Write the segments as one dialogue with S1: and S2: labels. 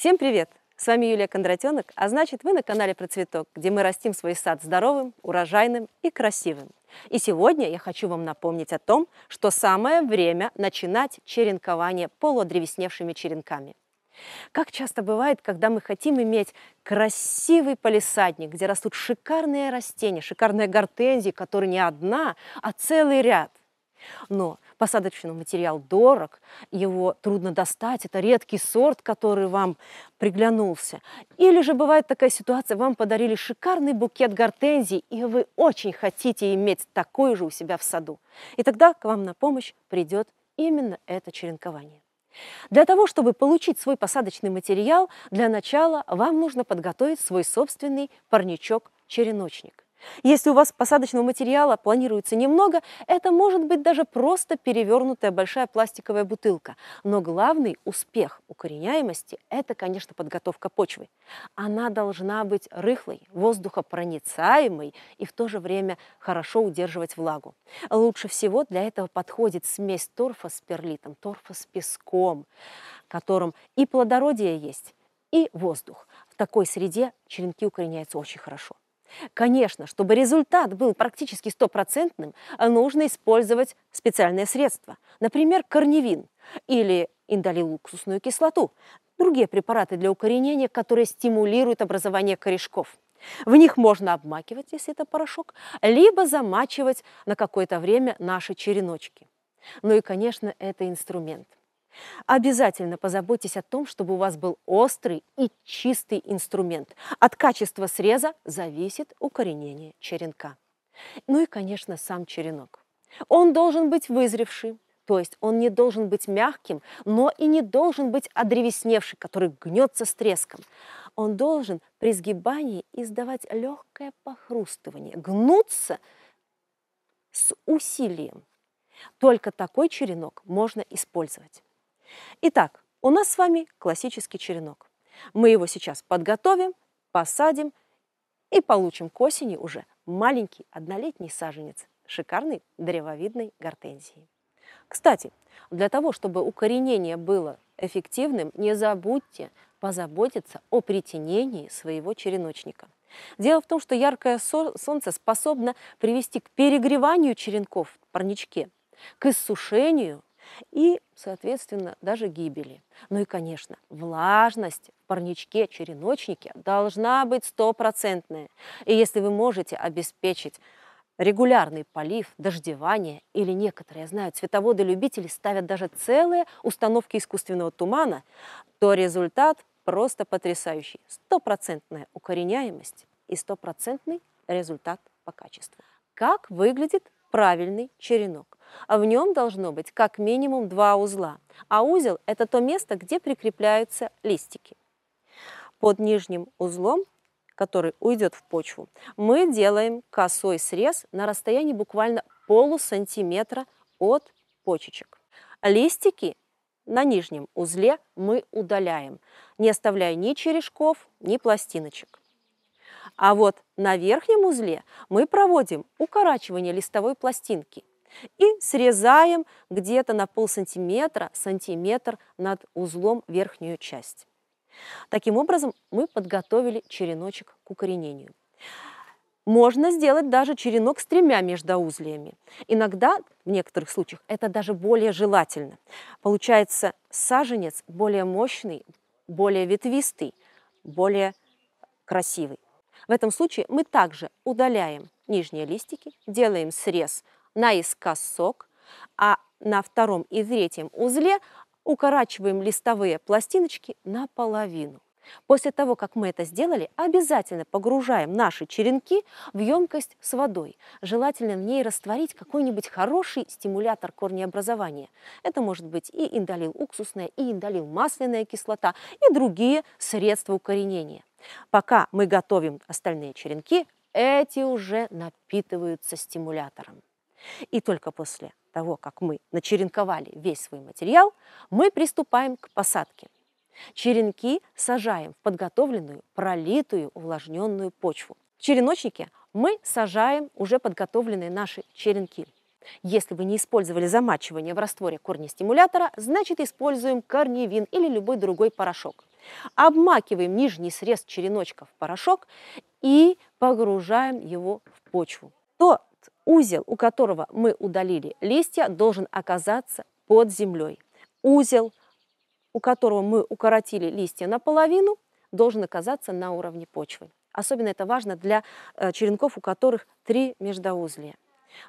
S1: Всем привет! С вами Юлия Кондратенок, а значит вы на канале про цветок, где мы растим свой сад здоровым, урожайным и красивым. И сегодня я хочу вам напомнить о том, что самое время начинать черенкование полуодревесневшими черенками. Как часто бывает, когда мы хотим иметь красивый полисадник, где растут шикарные растения, шикарные гортензии, которые не одна, а целый ряд. Но посадочный материал дорог, его трудно достать, это редкий сорт, который вам приглянулся. Или же бывает такая ситуация, вам подарили шикарный букет гортензий, и вы очень хотите иметь такой же у себя в саду. И тогда к вам на помощь придет именно это черенкование. Для того, чтобы получить свой посадочный материал, для начала вам нужно подготовить свой собственный парничок-череночник. Если у вас посадочного материала планируется немного, это может быть даже просто перевернутая большая пластиковая бутылка. Но главный успех укореняемости – это, конечно, подготовка почвы. Она должна быть рыхлой, воздухопроницаемой и в то же время хорошо удерживать влагу. Лучше всего для этого подходит смесь торфа с перлитом, торфа с песком, которым и плодородие есть, и воздух. В такой среде черенки укореняются очень хорошо. Конечно, чтобы результат был практически стопроцентным, нужно использовать специальные средства. Например, корневин или индолилуксусную кислоту. Другие препараты для укоренения, которые стимулируют образование корешков. В них можно обмакивать, если это порошок, либо замачивать на какое-то время наши череночки. Ну и, конечно, это инструмент. Обязательно позаботьтесь о том, чтобы у вас был острый и чистый инструмент. От качества среза зависит укоренение черенка. Ну и, конечно, сам черенок. Он должен быть вызревший, то есть он не должен быть мягким, но и не должен быть одревесневший, который гнется с треском. Он должен при сгибании издавать легкое похрустывание, гнуться с усилием. Только такой черенок можно использовать. Итак, у нас с вами классический черенок. Мы его сейчас подготовим, посадим и получим к осени уже маленький однолетний саженец шикарной древовидной гортензии. Кстати, для того, чтобы укоренение было эффективным, не забудьте позаботиться о притенении своего череночника. Дело в том, что яркое солнце способно привести к перегреванию черенков в парничке, к иссушению и, соответственно, даже гибели. Ну и, конечно, влажность в парничке, череночнике должна быть стопроцентная. И если вы можете обеспечить регулярный полив, дождевание или некоторые, я знаю, цветоводы-любители ставят даже целые установки искусственного тумана, то результат просто потрясающий. Стопроцентная укореняемость и стопроцентный результат по качеству. Как выглядит правильный черенок? А в нем должно быть как минимум два узла, а узел – это то место, где прикрепляются листики. Под нижним узлом, который уйдет в почву, мы делаем косой срез на расстоянии буквально полусантиметра от почечек. Листики на нижнем узле мы удаляем, не оставляя ни черешков, ни пластиночек. А вот на верхнем узле мы проводим укорачивание листовой пластинки и срезаем где-то на пол сантиметра, сантиметр над узлом верхнюю часть. Таким образом мы подготовили череночек к укоренению. Можно сделать даже черенок с тремя междоузлиями. Иногда, в некоторых случаях, это даже более желательно. Получается саженец более мощный, более ветвистый, более красивый. В этом случае мы также удаляем нижние листики, делаем срез наискосок, а на втором и третьем узле укорачиваем листовые пластиночки наполовину. После того, как мы это сделали, обязательно погружаем наши черенки в емкость с водой. Желательно в ней растворить какой-нибудь хороший стимулятор корнеобразования. Это может быть и индолил уксусная, и индолил масляная кислота, и другие средства укоренения. Пока мы готовим остальные черенки, эти уже напитываются стимулятором. И только после того, как мы начеренковали весь свой материал, мы приступаем к посадке. Черенки сажаем в подготовленную, пролитую, увлажненную почву. В череночнике мы сажаем уже подготовленные наши черенки. Если вы не использовали замачивание в растворе корнестимулятора, значит используем корневин или любой другой порошок. Обмакиваем нижний срез череночка в порошок и погружаем его в почву. То Узел, у которого мы удалили листья, должен оказаться под землей. Узел, у которого мы укоротили листья наполовину, должен оказаться на уровне почвы. Особенно это важно для э, черенков, у которых три междоузлия.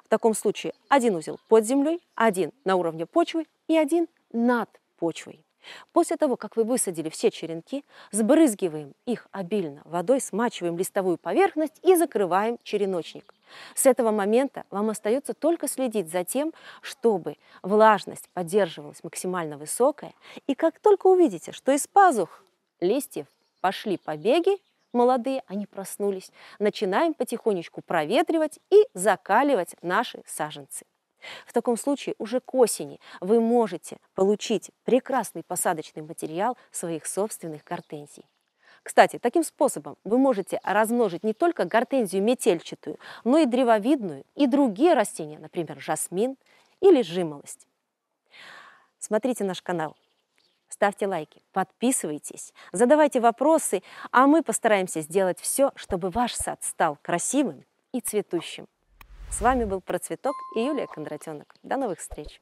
S1: В таком случае один узел под землей, один на уровне почвы и один над почвой. После того, как вы высадили все черенки, сбрызгиваем их обильно водой, смачиваем листовую поверхность и закрываем череночник. С этого момента вам остается только следить за тем, чтобы влажность поддерживалась максимально высокая, и как только увидите, что из пазух листьев пошли побеги, молодые, они проснулись, начинаем потихонечку проветривать и закаливать наши саженцы. В таком случае уже к осени вы можете получить прекрасный посадочный материал своих собственных гортензий. Кстати, таким способом вы можете размножить не только гортензию метельчатую, но и древовидную и другие растения, например, жасмин или жимолость. Смотрите наш канал, ставьте лайки, подписывайтесь, задавайте вопросы, а мы постараемся сделать все, чтобы ваш сад стал красивым и цветущим. С вами был Процветок и Юлия Кондратенок. До новых встреч!